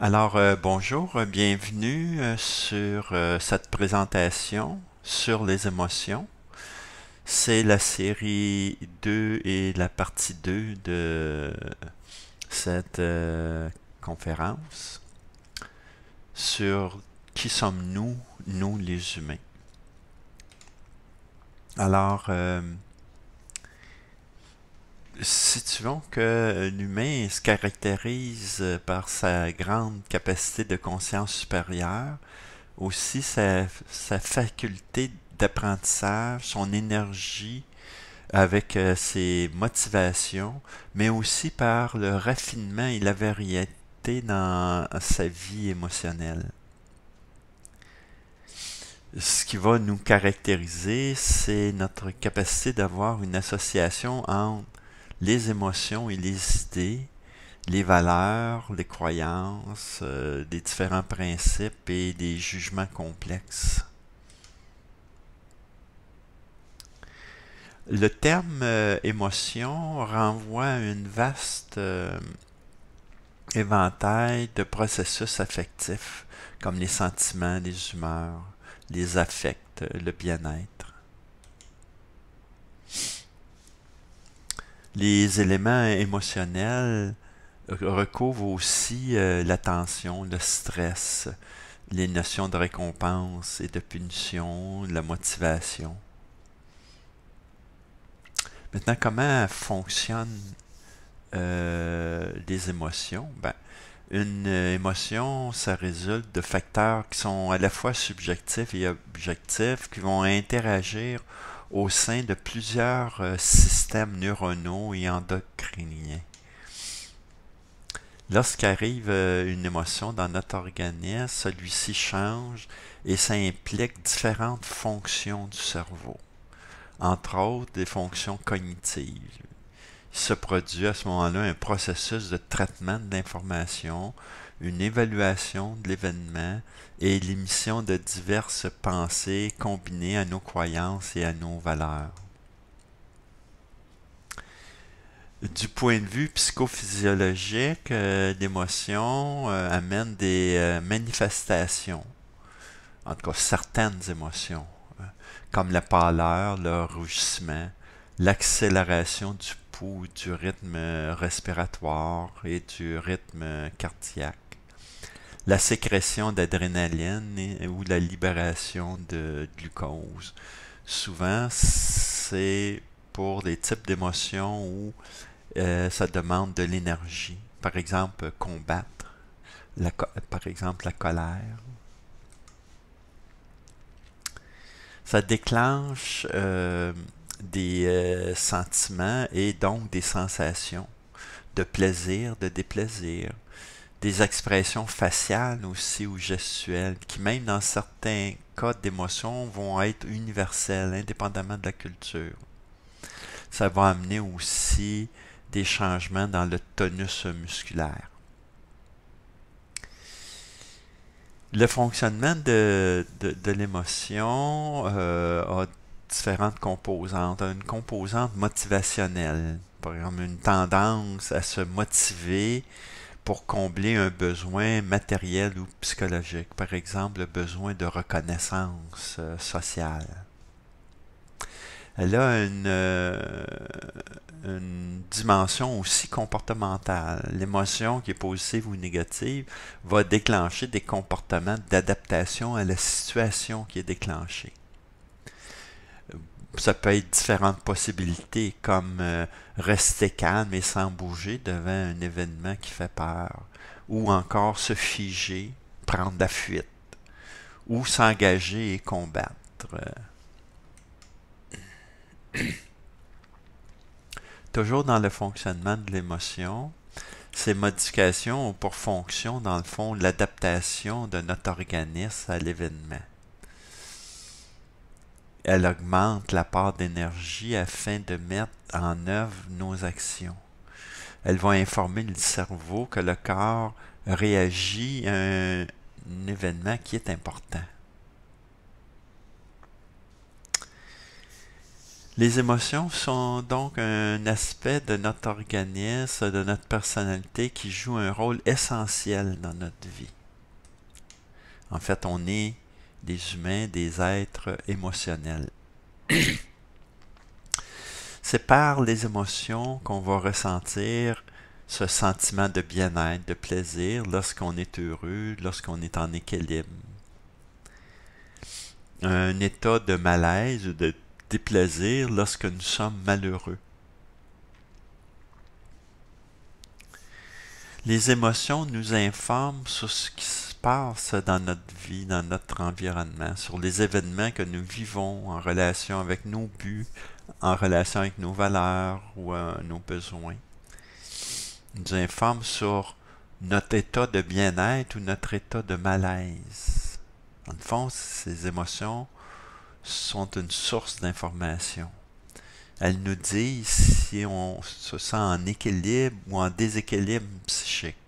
Alors, euh, bonjour, euh, bienvenue euh, sur cette présentation sur les émotions. C'est la série 2 et la partie 2 de cette conférence sur qui sommes-nous, nous les humains. Alors, situons que l'humain se caractérise euh, par sa grande capacité de conscience supérieure, aussi sa, sa faculté d'apprentissage, son énergie avec euh, ses motivations, mais aussi par le raffinement et la variété dans sa vie émotionnelle ce qui va nous caractériser, c'est notre capacité d'avoir une association entre les émotions et les idées, les valeurs, les croyances, euh, des différents principes et des jugements complexes. Le terme euh, émotion renvoie à une vaste euh, éventail de processus affectifs, comme les sentiments, les humeurs, les affects, le bien-être. les éléments émotionnels recouvrent aussi euh, la l'attention, le stress, les notions de récompense et de punition, la motivation. Maintenant, comment fonctionnent euh, les émotions? Ben, une euh, émotion, ça résulte de facteurs qui sont à la fois subjectifs et objectifs, qui vont interagir au sein de plusieurs euh, systèmes neuronaux et endocriniens. Lorsqu'arrive euh, une émotion dans notre organisme, celui-ci change et ça implique différentes fonctions du cerveau, entre autres des fonctions cognitives. Il se produit à ce moment-là un processus de traitement de l'information une évaluation de l'événement et l'émission de diverses pensées combinées à nos croyances et à nos valeurs. Du point de vue psychophysiologique, euh, l'émotion euh, amène des euh, manifestations, en tout cas certaines émotions, comme la pâleur, le rougissement, l'accélération du pouls, du rythme respiratoire et du rythme cardiaque la sécrétion d'adrénaline ou la libération de glucose. Souvent, c'est pour des types d'émotions où euh, ça demande de l'énergie. Par exemple, combattre, la par exemple la colère. Ça déclenche euh, des euh, sentiments et donc des sensations de plaisir, de déplaisir, des expressions faciales aussi ou gestuelles, qui même dans certains cas d'émotion vont être universelles, indépendamment de la culture. Ça va amener aussi des changements dans le tonus musculaire. Le fonctionnement de, l'émotion euh, a différentes composantes. Une composante motivationnelle, par exemple une tendance à se motiver pour combler un besoin matériel ou psychologique, par exemple le besoin de reconnaissance euh, sociale. Elle a euh, une dimension aussi comportementale. L'émotion qui est positive ou négative va déclencher des comportements d'adaptation à la situation qui est déclenchée ça peut être différentes possibilités, comme euh, rester calme et sans bouger devant un événement qui fait peur, ou encore se figer, prendre la fuite, ou s'engager et combattre. Euh, toujours dans le fonctionnement de l'émotion, ces modifications ont pour fonction, dans le fond, l'adaptation de notre organisme à l'événement. Elle augmente la part d'énergie afin de mettre en œuvre nos actions. Elle va informer le cerveau que le corps réagit à un, événement qui est important. Les émotions sont donc un aspect de notre organisme, de notre personnalité qui joue un rôle essentiel dans notre vie. En fait, on est des humains des êtres émotionnels. C'est par les émotions qu'on va ressentir ce sentiment de bien-être, de plaisir lorsqu'on est heureux, lorsqu'on est en équilibre. Un état de malaise ou de déplaisir lorsque nous sommes malheureux. Les émotions nous informent sur ce qui se passe dans notre vie, dans notre environnement, sur les événements que nous vivons en relation avec nos buts, en relation avec nos valeurs ou euh, nos besoins. Il nous informe sur notre état de bien-être ou notre état de malaise. En fond, ces émotions sont une source d'information. Elles nous disent si on se sent en équilibre ou en déséquilibre psychique.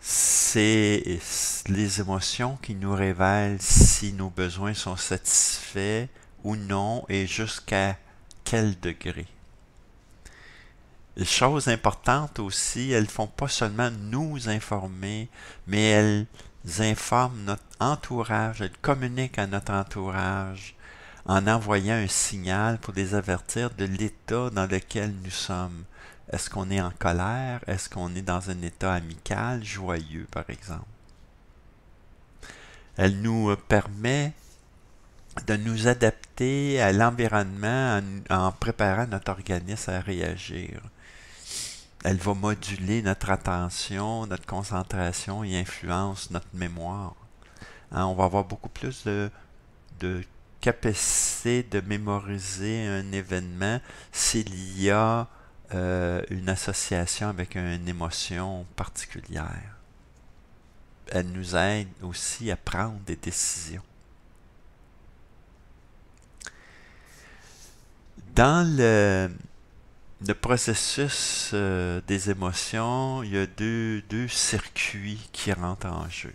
c'est les émotions qui nous révèlent si nos besoins sont satisfaits ou non et jusqu'à quel degré. Les choses importantes aussi, elles ne font pas seulement nous informer, mais elles informent notre entourage, elles communiquent à notre entourage en envoyant un signal pour les avertir de l'état dans lequel nous sommes, est-ce qu'on est en colère? Est-ce qu'on est dans un état amical, joyeux, par exemple? Elle nous euh, permet de nous adapter à l'environnement en, préparant notre organisme à réagir. Elle va moduler notre attention, notre concentration et influence notre mémoire. Hein, on va avoir beaucoup plus de capacité de mémoriser un événement s'il y a euh, une association avec une émotion particulière. Elle nous aide aussi à prendre des décisions. Dans le, processus euh, des émotions, il y a deux circuits qui rentrent en jeu.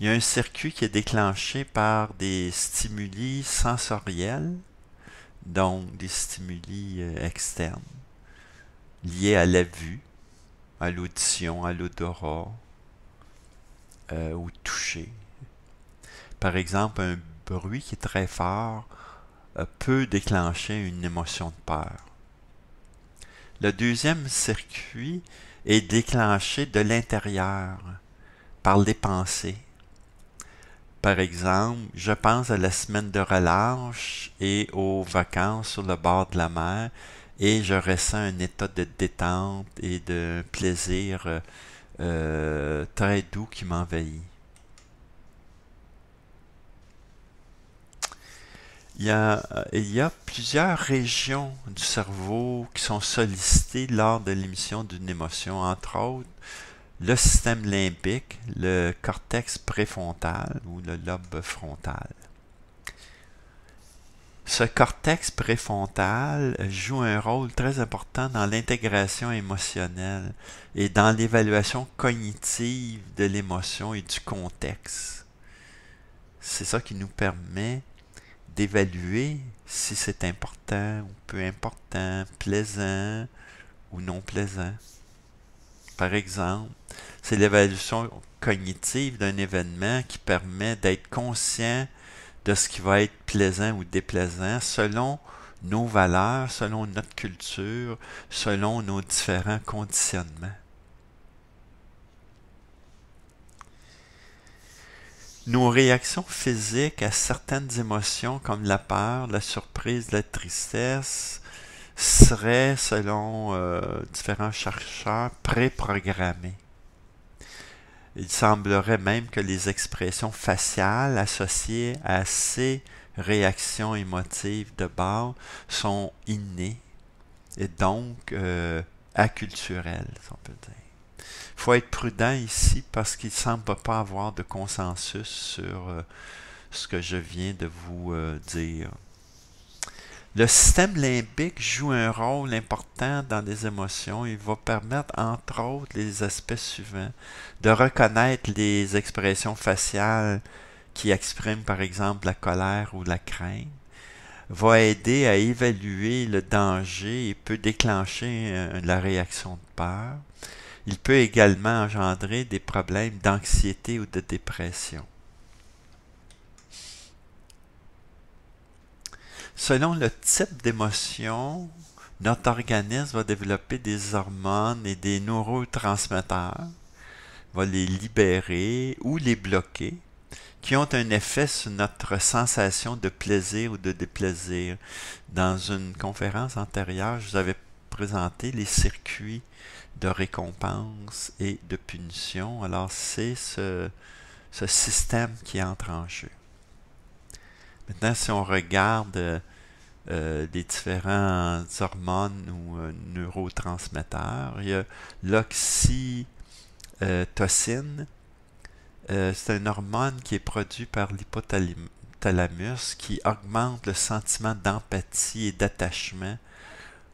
Il y a un circuit qui est déclenché par des stimuli sensoriels donc des stimuli euh, externes liés à la vue, à l'audition, à l'odorat, ou euh, au toucher. Par exemple, un bruit qui est très fort euh, peut déclencher une émotion de peur. Le deuxième circuit est déclenché de l'intérieur par les pensées par exemple, je pense à la semaine de relâche et aux vacances sur le bord de la mer et je ressens un état de détente et de plaisir euh, euh, très doux qui m'envahit. Euh, il y, a, plusieurs régions du cerveau qui sont sollicitées lors de l'émission d'une émotion, entre autres le système limbique, le cortex préfrontal ou le lobe frontal. Ce cortex préfrontal joue un rôle très important dans l'intégration émotionnelle et dans l'évaluation cognitive de l'émotion et du contexte. C'est ça qui nous permet d'évaluer si c'est important ou peu important, plaisant ou non plaisant par exemple, c'est l'évaluation cognitive d'un événement qui permet d'être conscient de ce qui va être plaisant ou déplaisant selon nos valeurs, selon notre culture, selon nos différents conditionnements. Nos réactions physiques à certaines émotions comme la peur, la surprise, la tristesse, serait, selon euh, différents chercheurs, préprogrammés. Il semblerait même que les expressions faciales associées à ces réactions émotives de base sont innées et donc euh, acculturelles, peut Il faut être prudent ici parce qu'il ne semble pas avoir de consensus sur euh, ce que je viens de vous dire. Le système limbique joue un rôle important dans les émotions. Il va permettre, entre autres, les aspects suivants, de reconnaître les expressions faciales qui expriment, par exemple, la colère ou la crainte, va aider à évaluer le danger et peut déclencher euh, la réaction de peur. Il peut également engendrer des problèmes d'anxiété ou de dépression. Selon le type d'émotion, notre organisme va développer des hormones et des neurotransmetteurs, va les libérer ou les bloquer, qui ont un effet sur notre sensation de plaisir ou de déplaisir. Dans une conférence antérieure, je vous avais présenté les circuits de récompense et de punition. Alors c'est ce, ce système qui entre en jeu. Maintenant, si on regarde euh, euh, les différentes hormones ou euh, neurotransmetteurs. Il y a l'oxytocine. c'est une hormone qui est produite par l'hypothalamus qui augmente le sentiment d'empathie et d'attachement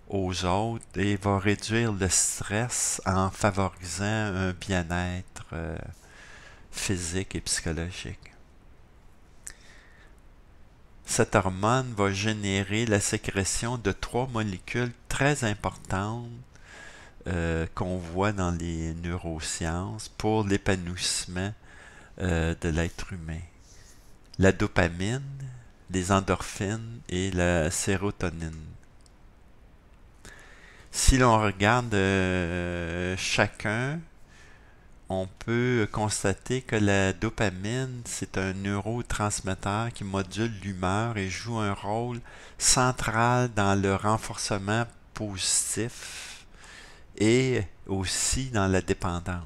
aux autres et va réduire le stress en favorisant un bien-être physique et psychologique. Cette hormone va générer la sécrétion de trois molécules très importantes euh, qu'on voit dans les neurosciences pour l'épanouissement euh, de l'être humain. La dopamine, les endorphines et la sérotonine. Si l'on regarde euh, chacun, on peut constater que la dopamine, c'est un neurotransmetteur qui module l'humeur et joue un rôle central dans le renforcement positif et aussi dans la dépendance.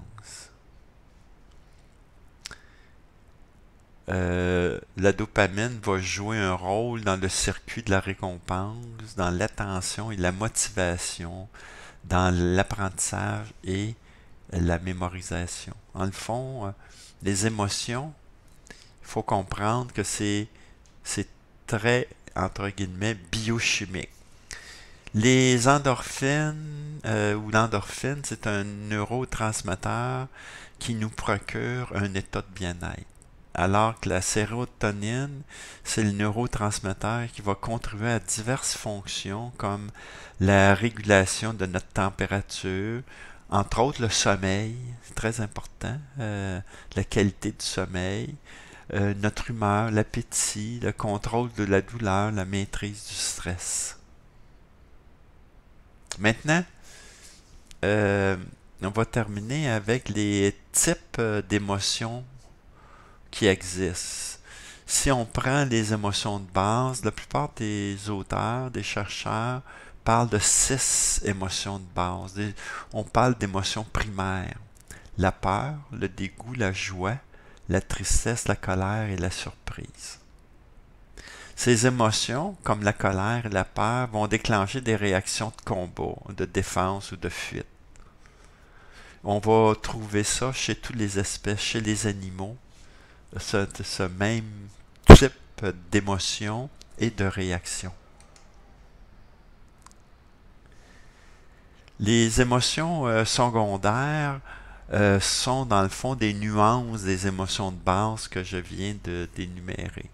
Euh, la dopamine va jouer un rôle dans le circuit de la récompense, dans l'attention et la motivation, dans l'apprentissage et la mémorisation. En le fond, euh, les émotions, il faut comprendre que c'est très, entre guillemets, biochimique. Les endorphines, euh, ou l'endorphine, c'est un neurotransmetteur qui nous procure un état de bien-être. Alors que la sérotonine, c'est le neurotransmetteur qui va contribuer à diverses fonctions comme la régulation de notre température entre autres, le sommeil, c'est très important, euh, la qualité du sommeil, euh, notre humeur, l'appétit, le contrôle de la douleur, la maîtrise du stress. Maintenant, euh, on va terminer avec les types d'émotions qui existent. Si on prend les émotions de base, la plupart des auteurs, des chercheurs parle de six émotions de base. On parle d'émotions primaires. La peur, le dégoût, la joie, la tristesse, la colère et la surprise. Ces émotions, comme la colère et la peur, vont déclencher des réactions de combat, de défense ou de fuite. On va trouver ça chez toutes les espèces, chez les animaux, ce, ce même type d'émotions et de réactions. les émotions euh, secondaires euh, sont dans le fond des nuances des émotions de base que je viens de d'énumérer.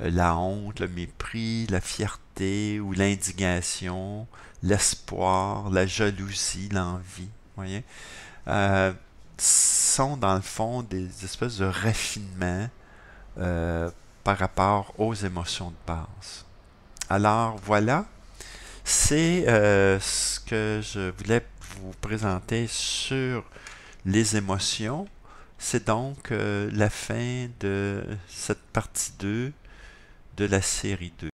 Euh, la honte, le mépris, la fierté ou l'indignation, l'espoir, la jalousie, l'envie, voyez, sont dans le fond des espèces de raffinements par rapport aux émotions de base. Alors voilà, c'est euh, ce que je voulais vous présenter sur les émotions. C'est donc euh, la fin de cette partie 2 de la série 2.